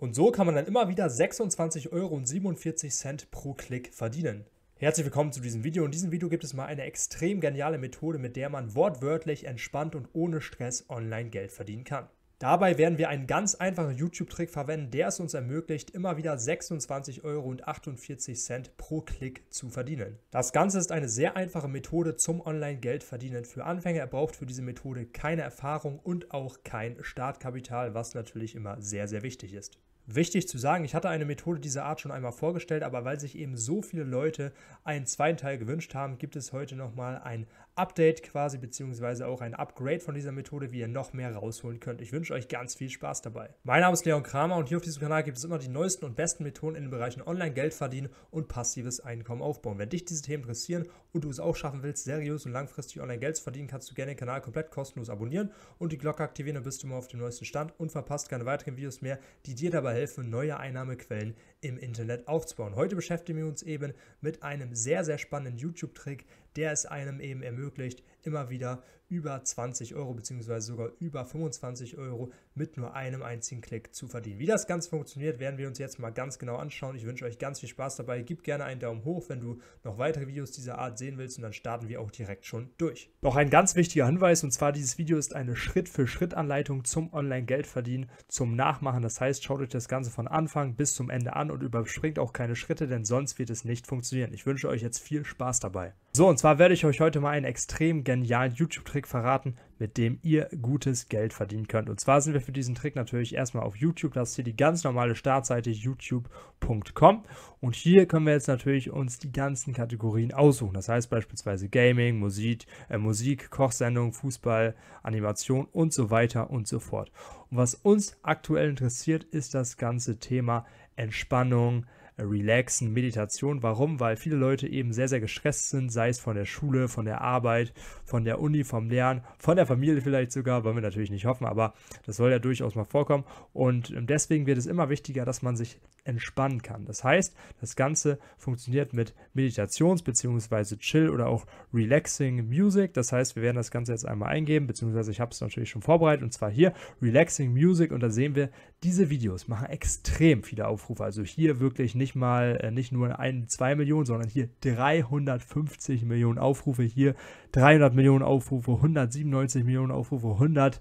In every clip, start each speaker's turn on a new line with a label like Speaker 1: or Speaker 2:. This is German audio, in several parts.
Speaker 1: Und so kann man dann immer wieder 26,47 Euro pro Klick verdienen. Herzlich willkommen zu diesem Video. In diesem Video gibt es mal eine extrem geniale Methode, mit der man wortwörtlich entspannt und ohne Stress online Geld verdienen kann. Dabei werden wir einen ganz einfachen YouTube-Trick verwenden, der es uns ermöglicht, immer wieder 26,48 Euro pro Klick zu verdienen. Das Ganze ist eine sehr einfache Methode zum Online-Geldverdienen für Anfänger. Er braucht für diese Methode keine Erfahrung und auch kein Startkapital, was natürlich immer sehr, sehr wichtig ist. Wichtig zu sagen, ich hatte eine Methode dieser Art schon einmal vorgestellt, aber weil sich eben so viele Leute einen zweiten Teil gewünscht haben, gibt es heute nochmal ein Update quasi, beziehungsweise auch ein Upgrade von dieser Methode, wie ihr noch mehr rausholen könnt. Ich wünsche euch ganz viel Spaß dabei. Mein Name ist Leon Kramer und hier auf diesem Kanal gibt es immer die neuesten und besten Methoden in den Bereichen Online Geld verdienen und passives Einkommen aufbauen. Wenn dich diese Themen interessieren und du es auch schaffen willst, seriös und langfristig Online Geld zu verdienen, kannst du gerne den Kanal komplett kostenlos abonnieren und die Glocke aktivieren, dann bist du immer auf dem neuesten Stand und verpasst keine weiteren Videos mehr, die dir dabei helfen, neue Einnahmequellen im Internet aufzubauen. Heute beschäftigen wir uns eben mit einem sehr, sehr spannenden YouTube-Trick, der es einem eben ermöglicht, immer wieder über 20 Euro bzw. sogar über 25 Euro mit nur einem einzigen Klick zu verdienen. Wie das Ganze funktioniert, werden wir uns jetzt mal ganz genau anschauen. Ich wünsche euch ganz viel Spaß dabei. Gib gerne einen Daumen hoch, wenn du noch weitere Videos dieser Art sehen willst und dann starten wir auch direkt schon durch. Noch ein ganz wichtiger Hinweis und zwar dieses Video ist eine Schritt-für-Schritt-Anleitung zum Online-Geldverdienen, zum Nachmachen. Das heißt, schaut euch das Ganze von Anfang bis zum Ende an und überspringt auch keine Schritte, denn sonst wird es nicht funktionieren. Ich wünsche euch jetzt viel Spaß dabei. So, und zwar werde ich euch heute mal einen extrem genialen YouTube-Trick Trick verraten, mit dem ihr gutes Geld verdienen könnt. Und zwar sind wir für diesen Trick natürlich erstmal auf YouTube. Das ist hier die ganz normale Startseite youtube.com. Und hier können wir jetzt natürlich uns die ganzen Kategorien aussuchen. Das heißt beispielsweise Gaming, Musik, äh, Musik Kochsendung, Fußball, Animation und so weiter und so fort. Und was uns aktuell interessiert, ist das ganze Thema Entspannung, Relaxen, Meditation. Warum? Weil viele Leute eben sehr, sehr gestresst sind, sei es von der Schule, von der Arbeit, von der Uni, vom Lernen, von der Familie vielleicht sogar, wollen wir natürlich nicht hoffen, aber das soll ja durchaus mal vorkommen. Und ähm, deswegen wird es immer wichtiger, dass man sich entspannen kann. Das heißt, das Ganze funktioniert mit Meditations- bzw. Chill- oder auch Relaxing Music. Das heißt, wir werden das Ganze jetzt einmal eingeben, beziehungsweise ich habe es natürlich schon vorbereitet und zwar hier Relaxing Music und da sehen wir, diese Videos machen extrem viele Aufrufe. Also hier wirklich nicht mal, äh, nicht nur ein, zwei Millionen, sondern hier 350 Millionen Aufrufe, hier 300 Millionen Aufrufe, 197 Millionen Aufrufe, 172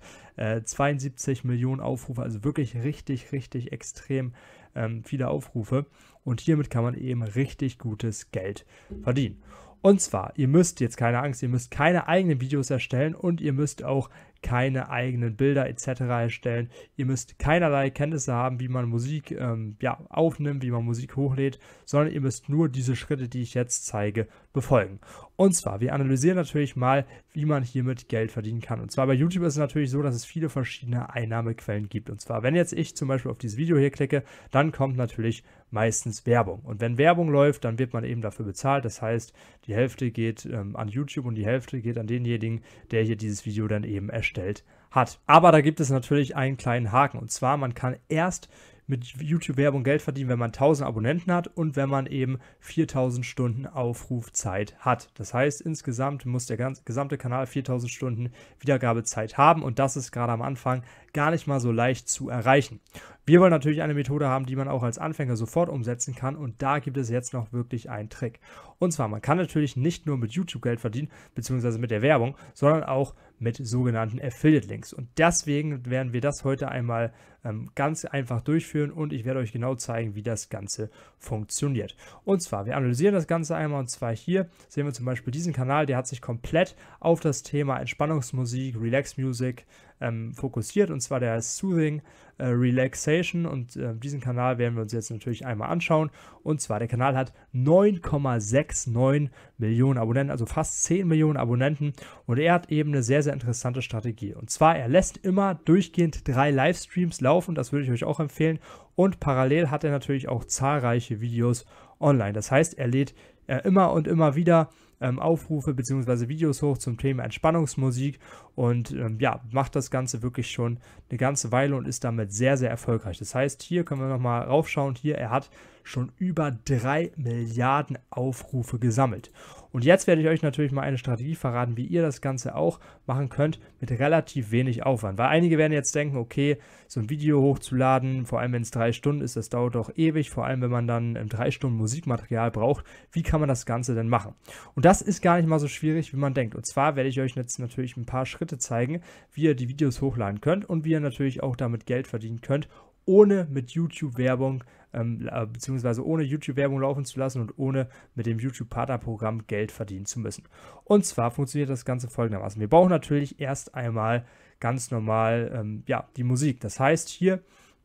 Speaker 1: äh, Millionen Aufrufe. Also wirklich richtig, richtig extrem viele ähm, viele Aufrufe. Und hiermit kann man eben richtig gutes Geld verdienen. Und zwar, ihr müsst jetzt keine Angst, ihr müsst keine eigenen Videos erstellen und ihr müsst auch keine eigenen Bilder etc. erstellen. Ihr müsst keinerlei Kenntnisse haben, wie man Musik ähm, ja, aufnimmt, wie man Musik hochlädt, sondern ihr müsst nur diese Schritte, die ich jetzt zeige, befolgen. Und zwar, wir analysieren natürlich mal wie man hiermit Geld verdienen kann. Und zwar bei YouTube ist es natürlich so, dass es viele verschiedene Einnahmequellen gibt. Und zwar, wenn jetzt ich zum Beispiel auf dieses Video hier klicke, dann kommt natürlich meistens Werbung. Und wenn Werbung läuft, dann wird man eben dafür bezahlt. Das heißt, die Hälfte geht ähm, an YouTube und die Hälfte geht an denjenigen, der hier dieses Video dann eben erstellt hat. Aber da gibt es natürlich einen kleinen Haken. Und zwar, man kann erst mit YouTube-Werbung Geld verdienen, wenn man 1000 Abonnenten hat und wenn man eben 4000 Stunden Aufrufzeit hat. Das heißt, insgesamt muss der gesamte Kanal 4000 Stunden Wiedergabezeit haben und das ist gerade am Anfang gar nicht mal so leicht zu erreichen. Wir wollen natürlich eine Methode haben, die man auch als Anfänger sofort umsetzen kann und da gibt es jetzt noch wirklich einen Trick. Und zwar, man kann natürlich nicht nur mit YouTube Geld verdienen, beziehungsweise mit der Werbung, sondern auch mit sogenannten Affiliate Links. Und deswegen werden wir das heute einmal ähm, ganz einfach durchführen und ich werde euch genau zeigen, wie das Ganze funktioniert. Und zwar, wir analysieren das Ganze einmal und zwar hier sehen wir zum Beispiel diesen Kanal, der hat sich komplett auf das Thema Entspannungsmusik, Relax Music, ähm, fokussiert, und zwar der Soothing äh, Relaxation. Und äh, diesen Kanal werden wir uns jetzt natürlich einmal anschauen. Und zwar, der Kanal hat 9,69 Millionen Abonnenten, also fast 10 Millionen Abonnenten. Und er hat eben eine sehr, sehr interessante Strategie. Und zwar, er lässt immer durchgehend drei Livestreams laufen, das würde ich euch auch empfehlen. Und parallel hat er natürlich auch zahlreiche Videos online. Das heißt, er lädt äh, immer und immer wieder ähm, Aufrufe bzw. Videos hoch zum Thema Entspannungsmusik und ähm, ja, macht das Ganze wirklich schon eine ganze Weile und ist damit sehr, sehr erfolgreich. Das heißt, hier können wir nochmal raufschauen, hier, er hat schon über 3 Milliarden Aufrufe gesammelt. Und jetzt werde ich euch natürlich mal eine Strategie verraten, wie ihr das Ganze auch machen könnt mit relativ wenig Aufwand. Weil einige werden jetzt denken, okay, so ein Video hochzuladen, vor allem wenn es drei Stunden ist, das dauert doch ewig, vor allem wenn man dann ähm, drei Stunden Musikmaterial braucht. Wie kann man das Ganze denn machen? Und das ist gar nicht mal so schwierig, wie man denkt. Und zwar werde ich euch jetzt natürlich ein paar Schritte zeigen, wie ihr die Videos hochladen könnt und wie ihr natürlich auch damit Geld verdienen könnt, ohne mit YouTube-Werbung ähm, beziehungsweise ohne YouTube-Werbung laufen zu lassen und ohne mit dem YouTube-Partnerprogramm Geld verdienen zu müssen. Und zwar funktioniert das Ganze folgendermaßen. Wir brauchen natürlich erst einmal ganz normal ähm, ja, die Musik. Das heißt hier,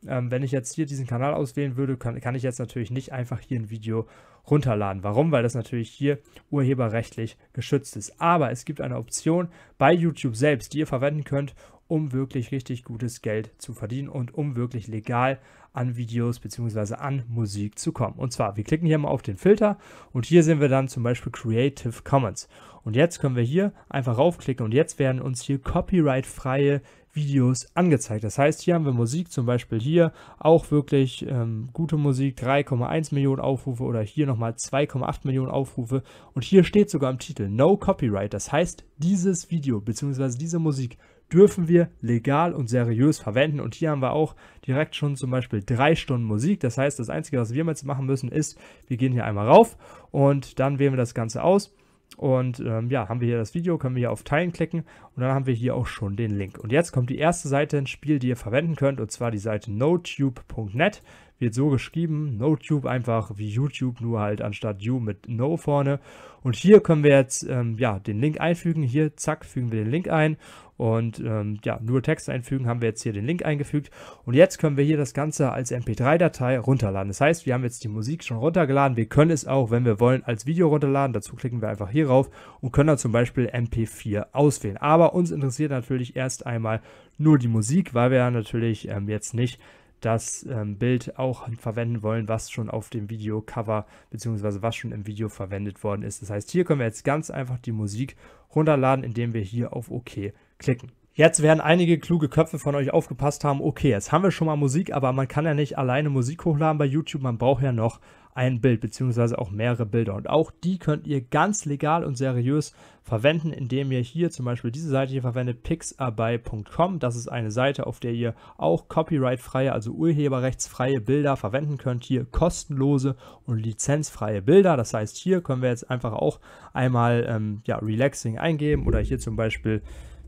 Speaker 1: ähm, wenn ich jetzt hier diesen Kanal auswählen würde, kann, kann ich jetzt natürlich nicht einfach hier ein Video runterladen. Warum? Weil das natürlich hier urheberrechtlich geschützt ist. Aber es gibt eine Option bei YouTube selbst, die ihr verwenden könnt, um wirklich richtig gutes Geld zu verdienen und um wirklich legal an Videos bzw. an Musik zu kommen. Und zwar, wir klicken hier mal auf den Filter und hier sehen wir dann zum Beispiel Creative Commons. Und jetzt können wir hier einfach raufklicken und jetzt werden uns hier copyright-freie Videos angezeigt. Das heißt, hier haben wir Musik, zum Beispiel hier auch wirklich ähm, gute Musik, 3,1 Millionen Aufrufe oder hier nochmal 2,8 Millionen Aufrufe. Und hier steht sogar im Titel No Copyright. Das heißt, dieses Video bzw. diese Musik dürfen wir legal und seriös verwenden. Und hier haben wir auch direkt schon zum Beispiel drei Stunden Musik. Das heißt, das Einzige, was wir jetzt machen müssen, ist, wir gehen hier einmal rauf und dann wählen wir das Ganze aus. Und ähm, ja, haben wir hier das Video, können wir hier auf Teilen klicken und dann haben wir hier auch schon den Link. Und jetzt kommt die erste Seite ins Spiel, die ihr verwenden könnt, und zwar die Seite notube.net wird so geschrieben. NoTube einfach wie YouTube, nur halt anstatt You mit No vorne. Und hier können wir jetzt ähm, ja, den Link einfügen. Hier, zack, fügen wir den Link ein. Und ähm, ja, nur Text einfügen, haben wir jetzt hier den Link eingefügt. Und jetzt können wir hier das Ganze als MP3-Datei runterladen. Das heißt, wir haben jetzt die Musik schon runtergeladen. Wir können es auch, wenn wir wollen, als Video runterladen. Dazu klicken wir einfach hier rauf und können dann zum Beispiel MP4 auswählen. Aber uns interessiert natürlich erst einmal nur die Musik, weil wir ja natürlich ähm, jetzt nicht das ähm, Bild auch verwenden wollen, was schon auf dem Videocover bzw. was schon im Video verwendet worden ist. Das heißt, hier können wir jetzt ganz einfach die Musik runterladen, indem wir hier auf OK klicken. Jetzt werden einige kluge Köpfe von euch aufgepasst haben, okay, jetzt haben wir schon mal Musik, aber man kann ja nicht alleine Musik hochladen bei YouTube, man braucht ja noch ein Bild beziehungsweise auch mehrere Bilder. Und auch die könnt ihr ganz legal und seriös verwenden, indem ihr hier zum Beispiel diese Seite hier verwendet, pixabay.com. Das ist eine Seite, auf der ihr auch copyrightfreie, also urheberrechtsfreie Bilder verwenden könnt. Hier kostenlose und lizenzfreie Bilder. Das heißt, hier können wir jetzt einfach auch einmal ähm, ja, relaxing eingeben oder hier zum Beispiel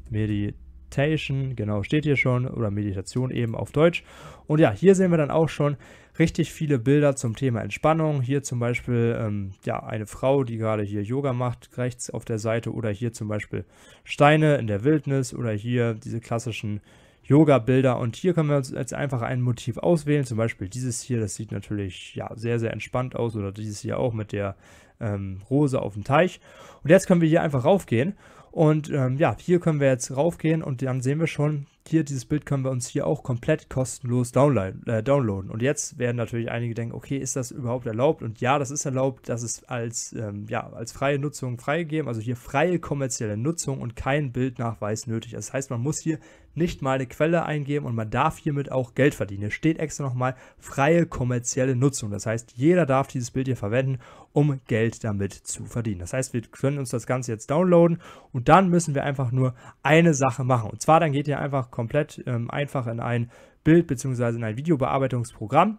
Speaker 1: mir die Meditation, genau, steht hier schon, oder Meditation eben auf Deutsch. Und ja, hier sehen wir dann auch schon richtig viele Bilder zum Thema Entspannung. Hier zum Beispiel ähm, ja, eine Frau, die gerade hier Yoga macht, rechts auf der Seite, oder hier zum Beispiel Steine in der Wildnis, oder hier diese klassischen Yoga-Bilder. Und hier können wir uns jetzt einfach ein Motiv auswählen, zum Beispiel dieses hier, das sieht natürlich ja, sehr, sehr entspannt aus, oder dieses hier auch mit der ähm, Rose auf dem Teich. Und jetzt können wir hier einfach raufgehen und ähm, ja, hier können wir jetzt raufgehen und dann sehen wir schon, hier, dieses Bild können wir uns hier auch komplett kostenlos downloaden. Äh, downloaden. Und jetzt werden natürlich einige denken, okay, ist das überhaupt erlaubt? Und ja, das ist erlaubt, das ist als, ähm, ja, als freie Nutzung freigegeben, also hier freie kommerzielle Nutzung und kein Bildnachweis nötig. Das heißt, man muss hier nicht mal eine Quelle eingeben und man darf hiermit auch Geld verdienen. Hier steht extra nochmal freie kommerzielle Nutzung. Das heißt, jeder darf dieses Bild hier verwenden, um Geld damit zu verdienen. Das heißt, wir können uns das Ganze jetzt downloaden und dann müssen wir einfach nur eine Sache machen. Und zwar dann geht ihr einfach komplett ähm, einfach in ein Bild bzw. in ein Videobearbeitungsprogramm.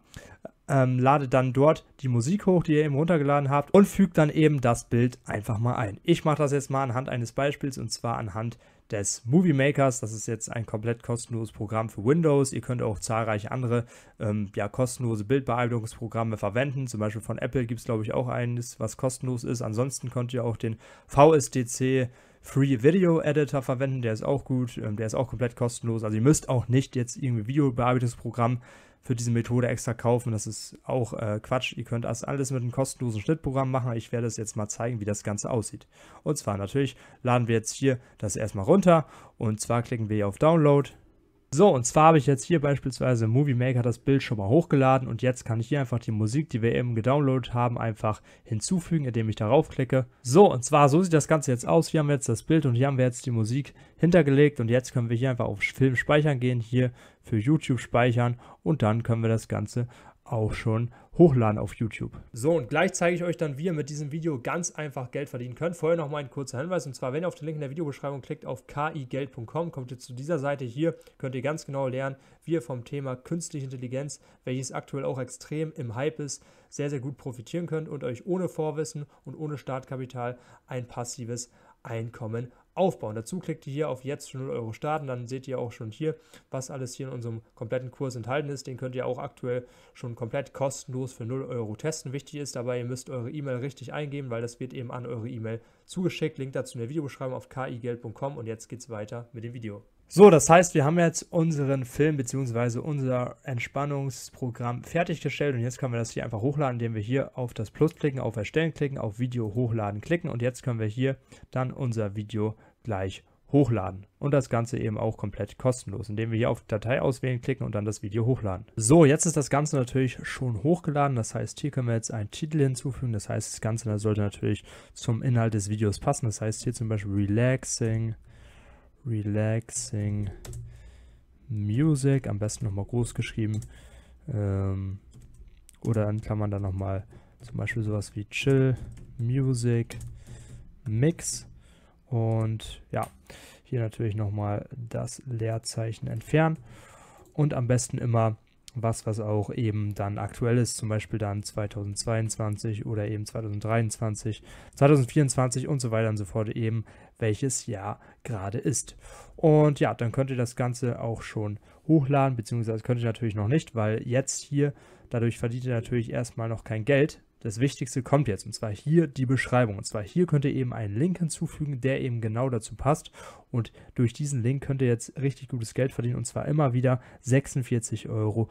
Speaker 1: Ähm, ladet dann dort die Musik hoch, die ihr eben runtergeladen habt und fügt dann eben das Bild einfach mal ein. Ich mache das jetzt mal anhand eines Beispiels und zwar anhand des Movie Makers. Das ist jetzt ein komplett kostenloses Programm für Windows. Ihr könnt auch zahlreiche andere ähm, ja, kostenlose Bildbearbeitungsprogramme verwenden. Zum Beispiel von Apple gibt es, glaube ich, auch eines, was kostenlos ist. Ansonsten könnt ihr auch den VSDC Free Video Editor verwenden, der ist auch gut, ähm, der ist auch komplett kostenlos. Also ihr müsst auch nicht jetzt irgendwie Videobearbeitungsprogramm für diese Methode extra kaufen. Das ist auch äh, Quatsch. Ihr könnt das alles mit einem kostenlosen Schnittprogramm machen. Ich werde es jetzt mal zeigen, wie das Ganze aussieht. Und zwar natürlich laden wir jetzt hier das erstmal runter und zwar klicken wir hier auf Download. So, und zwar habe ich jetzt hier beispielsweise im Movie Maker das Bild schon mal hochgeladen und jetzt kann ich hier einfach die Musik, die wir eben gedownloadet haben, einfach hinzufügen, indem ich darauf klicke. So, und zwar so sieht das Ganze jetzt aus. Hier haben wir jetzt das Bild und hier haben wir jetzt die Musik hintergelegt und jetzt können wir hier einfach auf Film speichern gehen, hier für YouTube speichern und dann können wir das Ganze auch schon hochladen auf YouTube. So, und gleich zeige ich euch dann, wie ihr mit diesem Video ganz einfach Geld verdienen könnt. Vorher noch mal ein kurzer Hinweis, und zwar, wenn ihr auf den Link in der Videobeschreibung klickt, auf kigeld.com, kommt ihr zu dieser Seite hier, könnt ihr ganz genau lernen, wie ihr vom Thema künstliche Intelligenz, welches aktuell auch extrem im Hype ist, sehr, sehr gut profitieren könnt und euch ohne Vorwissen und ohne Startkapital ein passives Einkommen aufbauen. Dazu klickt ihr hier auf jetzt 0 Euro starten, dann seht ihr auch schon hier, was alles hier in unserem kompletten Kurs enthalten ist. Den könnt ihr auch aktuell schon komplett kostenlos für 0 Euro testen. Wichtig ist dabei, ihr müsst eure E-Mail richtig eingeben, weil das wird eben an eure E-Mail zugeschickt. Link dazu in der Videobeschreibung auf kigeld.com und jetzt geht's weiter mit dem Video. So, das heißt, wir haben jetzt unseren Film bzw. unser Entspannungsprogramm fertiggestellt und jetzt können wir das hier einfach hochladen, indem wir hier auf das Plus klicken, auf Erstellen klicken, auf Video hochladen klicken und jetzt können wir hier dann unser Video gleich hochladen und das Ganze eben auch komplett kostenlos, indem wir hier auf Datei auswählen klicken und dann das Video hochladen. So, jetzt ist das Ganze natürlich schon hochgeladen, das heißt, hier können wir jetzt einen Titel hinzufügen, das heißt, das Ganze sollte natürlich zum Inhalt des Videos passen, das heißt hier zum Beispiel Relaxing Relaxing Music, am besten nochmal groß geschrieben. Ähm, oder kann man da nochmal zum Beispiel sowas wie Chill Music Mix. Und ja, hier natürlich nochmal das Leerzeichen entfernen. Und am besten immer was, was auch eben dann aktuell ist, zum Beispiel dann 2022 oder eben 2023, 2024 und so weiter und so fort, eben welches Jahr gerade ist. Und ja, dann könnt ihr das Ganze auch schon hochladen, beziehungsweise könnt ihr natürlich noch nicht, weil jetzt hier, dadurch verdient ihr natürlich erstmal noch kein Geld, das Wichtigste kommt jetzt, und zwar hier die Beschreibung. Und zwar hier könnt ihr eben einen Link hinzufügen, der eben genau dazu passt. Und durch diesen Link könnt ihr jetzt richtig gutes Geld verdienen, und zwar immer wieder 46,79 Euro.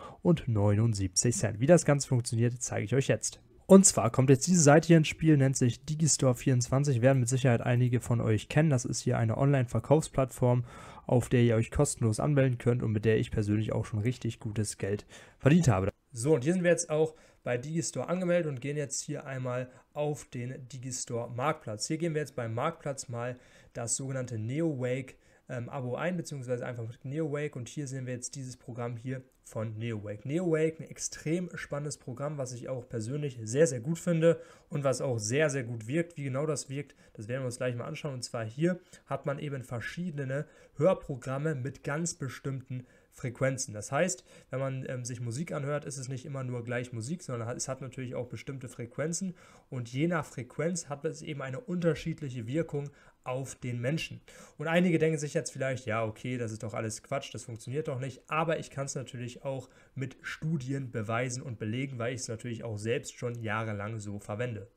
Speaker 1: Wie das Ganze funktioniert, zeige ich euch jetzt. Und zwar kommt jetzt diese Seite hier ins Spiel, nennt sich Digistore24, werden mit Sicherheit einige von euch kennen. Das ist hier eine Online-Verkaufsplattform, auf der ihr euch kostenlos anmelden könnt und mit der ich persönlich auch schon richtig gutes Geld verdient habe. So, und hier sind wir jetzt auch bei Digistore angemeldet und gehen jetzt hier einmal auf den Digistore Marktplatz. Hier gehen wir jetzt beim Marktplatz mal das sogenannte NeoWake ähm, Abo ein, beziehungsweise einfach mit NeoWake und hier sehen wir jetzt dieses Programm hier von NeoWake. NeoWake, ein extrem spannendes Programm, was ich auch persönlich sehr, sehr gut finde und was auch sehr, sehr gut wirkt. Wie genau das wirkt, das werden wir uns gleich mal anschauen. Und zwar hier hat man eben verschiedene Hörprogramme mit ganz bestimmten Frequenzen. Das heißt, wenn man ähm, sich Musik anhört, ist es nicht immer nur gleich Musik, sondern es hat natürlich auch bestimmte Frequenzen und je nach Frequenz hat es eben eine unterschiedliche Wirkung auf den Menschen. Und einige denken sich jetzt vielleicht, ja, okay, das ist doch alles Quatsch, das funktioniert doch nicht, aber ich kann es natürlich auch mit Studien beweisen und belegen, weil ich es natürlich auch selbst schon jahrelang so verwende.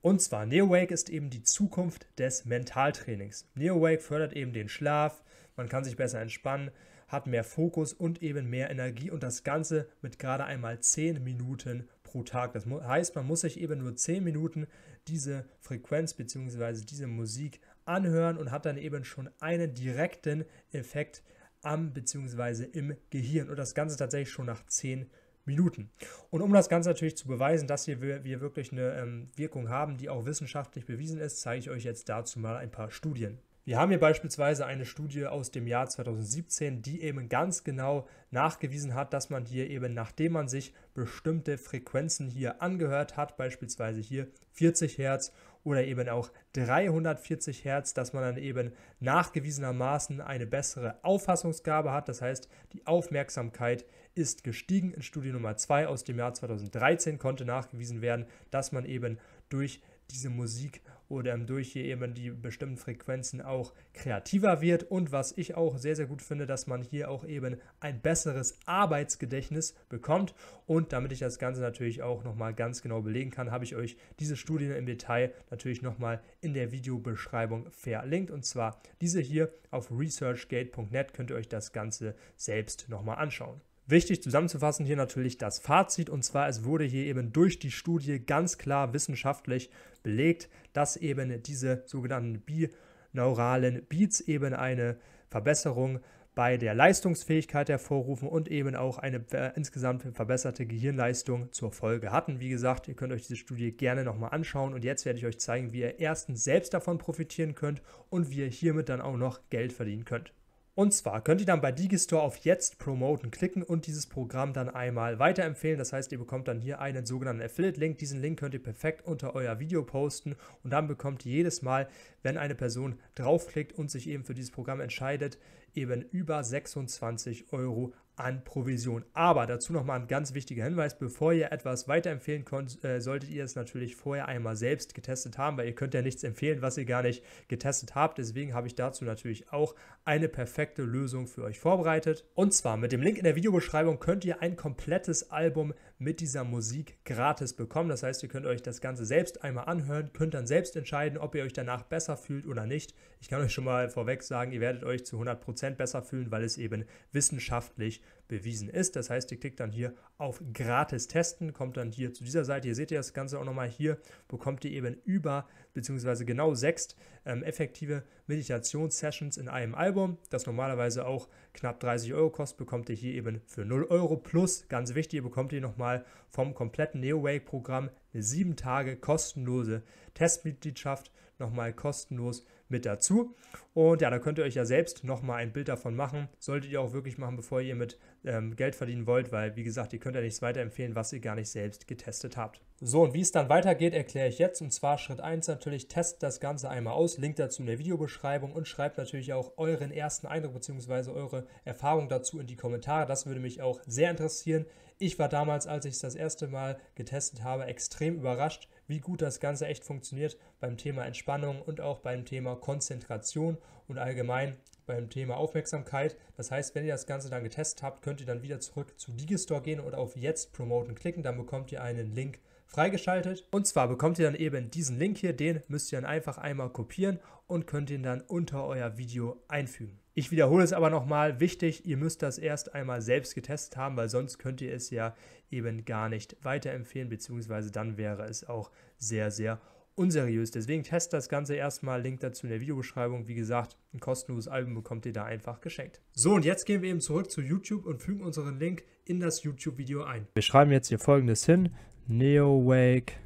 Speaker 1: Und zwar, NeoWake ist eben die Zukunft des Mentaltrainings. NeoWake fördert eben den Schlaf, man kann sich besser entspannen, hat mehr Fokus und eben mehr Energie und das Ganze mit gerade einmal 10 Minuten pro Tag. Das heißt, man muss sich eben nur 10 Minuten diese Frequenz bzw. diese Musik anhören und hat dann eben schon einen direkten Effekt am bzw. im Gehirn und das Ganze tatsächlich schon nach 10 Minuten. Und um das Ganze natürlich zu beweisen, dass hier wir, wir wirklich eine ähm, Wirkung haben, die auch wissenschaftlich bewiesen ist, zeige ich euch jetzt dazu mal ein paar Studien. Wir haben hier beispielsweise eine Studie aus dem Jahr 2017, die eben ganz genau nachgewiesen hat, dass man hier eben, nachdem man sich bestimmte Frequenzen hier angehört hat, beispielsweise hier 40 Hertz oder eben auch 340 Hertz, dass man dann eben nachgewiesenermaßen eine bessere Auffassungsgabe hat. Das heißt, die Aufmerksamkeit ist gestiegen. In Studie Nummer 2 aus dem Jahr 2013 konnte nachgewiesen werden, dass man eben durch diese Musik oder durch hier eben die bestimmten Frequenzen auch kreativer wird. Und was ich auch sehr, sehr gut finde, dass man hier auch eben ein besseres Arbeitsgedächtnis bekommt. Und damit ich das Ganze natürlich auch nochmal ganz genau belegen kann, habe ich euch diese Studien im Detail natürlich nochmal in der Videobeschreibung verlinkt. Und zwar diese hier auf researchgate.net könnt ihr euch das Ganze selbst nochmal anschauen. Wichtig zusammenzufassen hier natürlich das Fazit und zwar es wurde hier eben durch die Studie ganz klar wissenschaftlich belegt, dass eben diese sogenannten binauralen Beats eben eine Verbesserung bei der Leistungsfähigkeit hervorrufen und eben auch eine insgesamt verbesserte Gehirnleistung zur Folge hatten. Wie gesagt, ihr könnt euch diese Studie gerne nochmal anschauen und jetzt werde ich euch zeigen, wie ihr erstens selbst davon profitieren könnt und wie ihr hiermit dann auch noch Geld verdienen könnt. Und zwar könnt ihr dann bei Digistore auf Jetzt promoten klicken und dieses Programm dann einmal weiterempfehlen. Das heißt, ihr bekommt dann hier einen sogenannten Affiliate-Link. Diesen Link könnt ihr perfekt unter euer Video posten und dann bekommt ihr jedes Mal, wenn eine Person draufklickt und sich eben für dieses Programm entscheidet, eben über 26 Euro an Provision. Aber dazu nochmal ein ganz wichtiger Hinweis, bevor ihr etwas weiterempfehlen könnt, äh, solltet ihr es natürlich vorher einmal selbst getestet haben, weil ihr könnt ja nichts empfehlen, was ihr gar nicht getestet habt. Deswegen habe ich dazu natürlich auch eine perfekte Lösung für euch vorbereitet. Und zwar mit dem Link in der Videobeschreibung könnt ihr ein komplettes Album mit dieser Musik gratis bekommen. Das heißt, ihr könnt euch das Ganze selbst einmal anhören, könnt dann selbst entscheiden, ob ihr euch danach besser fühlt oder nicht. Ich kann euch schon mal vorweg sagen, ihr werdet euch zu 100% besser fühlen, weil es eben wissenschaftlich bewiesen ist. Das heißt, ihr klickt dann hier auf gratis testen, kommt dann hier zu dieser Seite. Ihr seht ihr das Ganze auch nochmal hier, bekommt ihr eben über beziehungsweise genau sechs ähm, effektive Meditationssessions in einem Album, das normalerweise auch knapp 30 Euro kostet, bekommt ihr hier eben für 0 Euro plus, ganz wichtig, ihr bekommt hier nochmal vom kompletten NeoWake-Programm eine 7 Tage kostenlose Testmitgliedschaft nochmal kostenlos mit dazu. Und ja, da könnt ihr euch ja selbst nochmal ein Bild davon machen. Solltet ihr auch wirklich machen, bevor ihr mit ähm, Geld verdienen wollt, weil wie gesagt, ihr könnt ja nichts weiterempfehlen, was ihr gar nicht selbst getestet habt. So, und wie es dann weitergeht, erkläre ich jetzt. Und zwar Schritt 1 natürlich, testet das Ganze einmal aus. Link dazu in der Videobeschreibung und schreibt natürlich auch euren ersten Eindruck bzw. eure Erfahrung dazu in die Kommentare. Das würde mich auch sehr interessieren. Ich war damals, als ich es das erste Mal getestet habe, extrem überrascht, wie gut das Ganze echt funktioniert beim Thema Entspannung und auch beim Thema Konzentration und allgemein beim Thema Aufmerksamkeit. Das heißt, wenn ihr das Ganze dann getestet habt, könnt ihr dann wieder zurück zu Digistore gehen und auf Jetzt promoten klicken. Dann bekommt ihr einen Link freigeschaltet. Und zwar bekommt ihr dann eben diesen Link hier, den müsst ihr dann einfach einmal kopieren und könnt ihn dann unter euer Video einfügen. Ich wiederhole es aber nochmal, wichtig, ihr müsst das erst einmal selbst getestet haben, weil sonst könnt ihr es ja eben gar nicht weiterempfehlen, beziehungsweise dann wäre es auch sehr, sehr unseriös. Deswegen testet das Ganze erstmal. Link dazu in der Videobeschreibung. Wie gesagt, ein kostenloses Album bekommt ihr da einfach geschenkt. So, und jetzt gehen wir eben zurück zu YouTube und fügen unseren Link in das YouTube-Video ein. Wir schreiben jetzt hier folgendes hin: Neo Wake,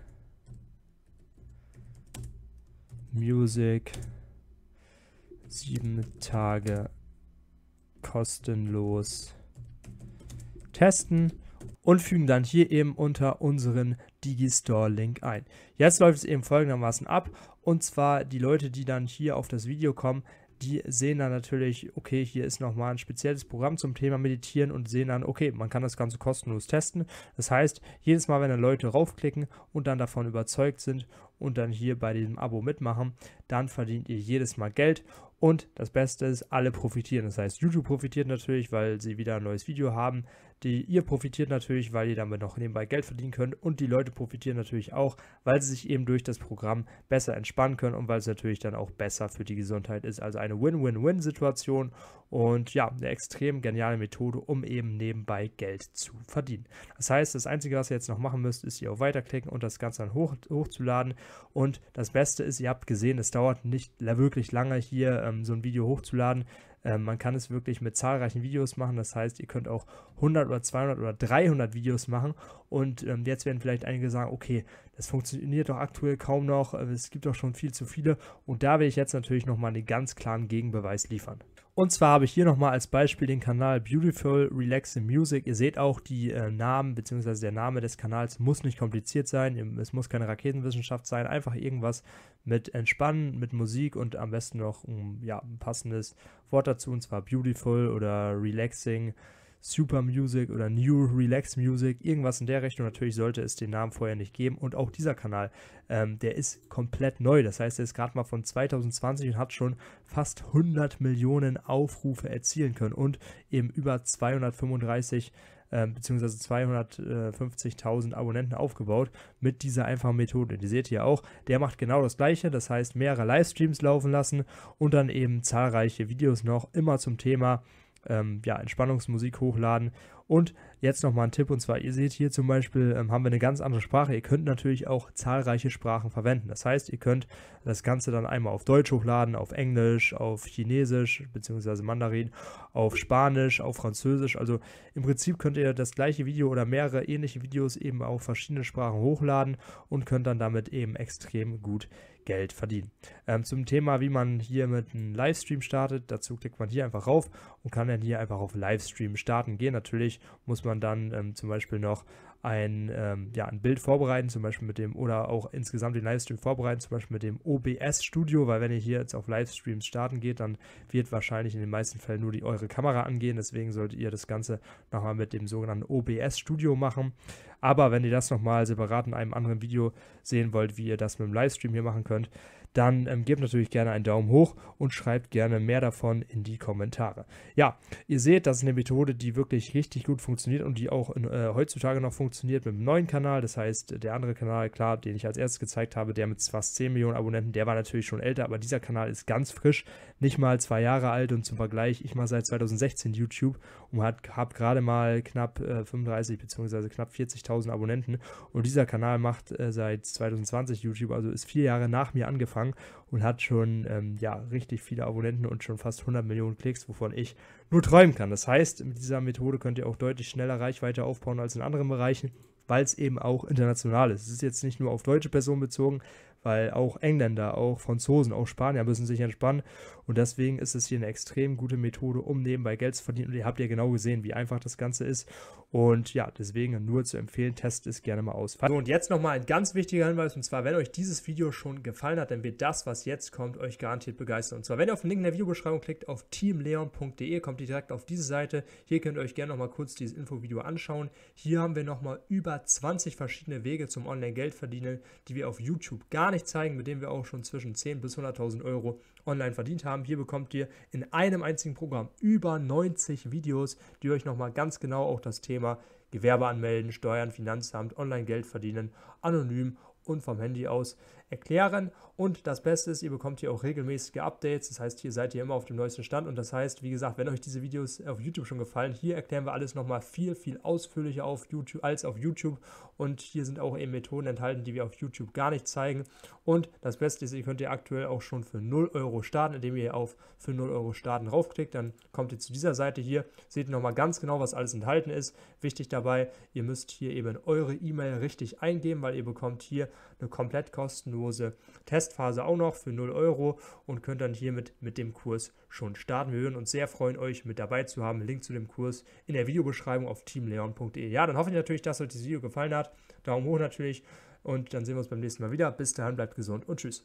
Speaker 1: Music, 7 Tage kostenlos testen und fügen dann hier eben unter unseren Digistore-Link ein. Jetzt läuft es eben folgendermaßen ab und zwar die Leute, die dann hier auf das Video kommen, die sehen dann natürlich, okay, hier ist nochmal ein spezielles Programm zum Thema Meditieren und sehen dann, okay, man kann das Ganze kostenlos testen. Das heißt, jedes Mal, wenn dann Leute raufklicken und dann davon überzeugt sind und dann hier bei diesem Abo mitmachen, dann verdient ihr jedes Mal Geld und das Beste ist, alle profitieren. Das heißt, YouTube profitiert natürlich, weil sie wieder ein neues Video haben. Die, ihr profitiert natürlich, weil ihr damit noch nebenbei Geld verdienen könnt. Und die Leute profitieren natürlich auch, weil sie sich eben durch das Programm besser entspannen können und weil es natürlich dann auch besser für die Gesundheit ist. Also eine Win-Win-Win-Situation. Und ja, eine extrem geniale Methode, um eben nebenbei Geld zu verdienen. Das heißt, das Einzige, was ihr jetzt noch machen müsst, ist hier auf Weiterklicken und das Ganze dann hoch, hochzuladen. Und das Beste ist, ihr habt gesehen, es dauert nicht wirklich lange, hier ähm, so ein Video hochzuladen ähm, man kann es wirklich mit zahlreichen Videos machen. Das heißt, ihr könnt auch 100 oder 200 oder 300 Videos machen. Und ähm, jetzt werden vielleicht einige sagen, okay, das funktioniert doch aktuell kaum noch. Äh, es gibt doch schon viel zu viele. Und da will ich jetzt natürlich nochmal einen ganz klaren Gegenbeweis liefern. Und zwar habe ich hier nochmal als Beispiel den Kanal Beautiful Relaxing Music. Ihr seht auch, die äh, Namen bzw. der Name des Kanals muss nicht kompliziert sein. Es muss keine Raketenwissenschaft sein. Einfach irgendwas mit Entspannen, mit Musik und am besten noch ein, mm, ja, ein passendes Wort dazu. Und zwar Beautiful oder Relaxing. Super Music oder New Relax Music, irgendwas in der Richtung. Natürlich sollte es den Namen vorher nicht geben. Und auch dieser Kanal, ähm, der ist komplett neu. Das heißt, er ist gerade mal von 2020 und hat schon fast 100 Millionen Aufrufe erzielen können und eben über 235 ähm, beziehungsweise 250.000 Abonnenten aufgebaut mit dieser einfachen Methode. Die seht ihr auch, der macht genau das gleiche, das heißt mehrere Livestreams laufen lassen und dann eben zahlreiche Videos noch immer zum Thema ähm, ja, Entspannungsmusik hochladen und jetzt nochmal ein Tipp und zwar, ihr seht hier zum Beispiel, ähm, haben wir eine ganz andere Sprache. Ihr könnt natürlich auch zahlreiche Sprachen verwenden. Das heißt, ihr könnt das Ganze dann einmal auf Deutsch hochladen, auf Englisch, auf Chinesisch bzw. Mandarin, auf Spanisch, auf Französisch. Also im Prinzip könnt ihr das gleiche Video oder mehrere ähnliche Videos eben auf verschiedene Sprachen hochladen und könnt dann damit eben extrem gut Geld verdienen. Ähm, zum Thema, wie man hier mit einem Livestream startet, dazu klickt man hier einfach rauf und kann dann hier einfach auf Livestream starten gehen. Natürlich dadurch muss man dann ähm, zum Beispiel noch ein, ähm, ja, ein Bild vorbereiten, zum Beispiel mit dem, oder auch insgesamt den Livestream vorbereiten, zum Beispiel mit dem OBS-Studio, weil wenn ihr hier jetzt auf Livestreams starten geht, dann wird wahrscheinlich in den meisten Fällen nur die eure Kamera angehen. Deswegen solltet ihr das Ganze nochmal mit dem sogenannten OBS-Studio machen. Aber wenn ihr das nochmal separat in einem anderen Video sehen wollt, wie ihr das mit dem Livestream hier machen könnt, dann ähm, gebt natürlich gerne einen Daumen hoch und schreibt gerne mehr davon in die Kommentare. Ja, ihr seht, das ist eine Methode, die wirklich richtig gut funktioniert und die auch in, äh, heutzutage noch funktioniert mit dem neuen Kanal. Das heißt, äh, der andere Kanal, klar, den ich als erstes gezeigt habe, der mit fast 10 Millionen Abonnenten, der war natürlich schon älter, aber dieser Kanal ist ganz frisch, nicht mal zwei Jahre alt und zum Vergleich, ich mache seit 2016 YouTube und habe gerade mal knapp äh, 35 bzw. knapp 40.000 Abonnenten und dieser Kanal macht äh, seit 2020 YouTube, also ist vier Jahre nach mir angefangen gegangen und hat schon ähm, ja, richtig viele Abonnenten und schon fast 100 Millionen Klicks, wovon ich nur träumen kann. Das heißt, mit dieser Methode könnt ihr auch deutlich schneller Reichweite aufbauen als in anderen Bereichen, weil es eben auch international ist. Es ist jetzt nicht nur auf deutsche Personen bezogen, weil auch Engländer, auch Franzosen, auch Spanier müssen sich entspannen und deswegen ist es hier eine extrem gute Methode, um nebenbei Geld zu verdienen. Und ihr habt ja genau gesehen, wie einfach das Ganze ist. Und ja, deswegen nur zu empfehlen, testet es gerne mal aus. So, und jetzt nochmal ein ganz wichtiger Hinweis. Und zwar, wenn euch dieses Video schon gefallen hat, dann wird das, was jetzt kommt, euch garantiert begeistern. Und zwar, wenn ihr auf den Link in der Videobeschreibung klickt, auf teamleon.de, kommt ihr direkt auf diese Seite. Hier könnt ihr euch gerne nochmal kurz dieses Infovideo anschauen. Hier haben wir nochmal über 20 verschiedene Wege zum Online-Geld verdienen, die wir auf YouTube gar nicht zeigen, mit denen wir auch schon zwischen 10 bis 100.000 Euro online verdient haben. Hier bekommt ihr in einem einzigen Programm über 90 Videos, die euch nochmal ganz genau auch das Thema Gewerbe anmelden, Steuern, Finanzamt, Online-Geld verdienen, anonym und vom Handy aus erklären. Und das Beste ist, ihr bekommt hier auch regelmäßige Updates. Das heißt, hier seid ihr immer auf dem neuesten Stand. Und das heißt, wie gesagt, wenn euch diese Videos auf YouTube schon gefallen, hier erklären wir alles nochmal viel, viel ausführlicher auf YouTube als auf YouTube. Und hier sind auch eben Methoden enthalten, die wir auf YouTube gar nicht zeigen. Und das Beste ist, ihr könnt ihr aktuell auch schon für 0 Euro starten, indem ihr auf für 0 Euro starten raufklickt. Dann kommt ihr zu dieser Seite hier, seht nochmal ganz genau, was alles enthalten ist. Wichtig dabei, ihr müsst hier eben eure E-Mail richtig eingeben, weil ihr bekommt hier eine komplett kostenlose Testphase auch noch für 0 Euro und könnt dann hiermit mit dem Kurs schon starten. Wir würden uns sehr freuen, euch mit dabei zu haben. Link zu dem Kurs in der Videobeschreibung auf teamleon.de. Ja, dann hoffe ich natürlich, dass euch dieses Video gefallen hat. Daumen hoch natürlich und dann sehen wir uns beim nächsten Mal wieder. Bis dahin, bleibt gesund und tschüss.